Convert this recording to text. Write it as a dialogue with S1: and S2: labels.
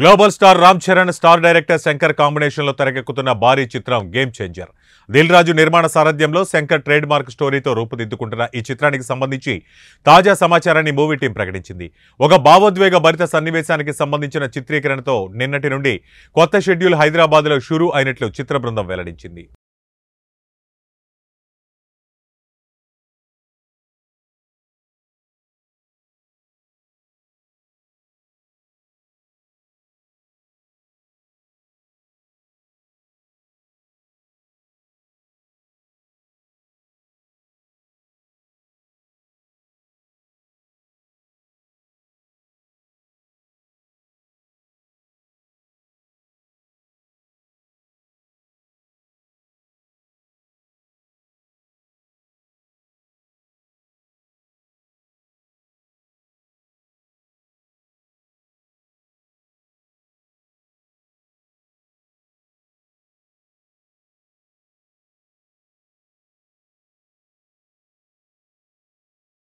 S1: global star Ram Charan star director Shankar కాంబినేషన్లో తెరకెక్కుతున్న భారీ చిత్రం గేమ్ చేంజర్ దిల్ రాజు నిర్మాణ సారథ్యంలో శంకర్ ట్రేడ్ మార్క్ స్టోరీతో రూపుదిద్దుకుంటున్న ఈ చిత్రానికి సంబంధించి తాజా సమాచారాన్ని మూవీ టీం ప్రకటించింది ఒక భావోద్వేగ భరిత సన్నివేశానికి సంబంధించిన చిత్రీకరణతో నిన్నటి నుండి కొత్త షెడ్యూల్ హైదరాబాద్లో షురూ అయినట్లు చిత్ర బృందం వెల్లడించింది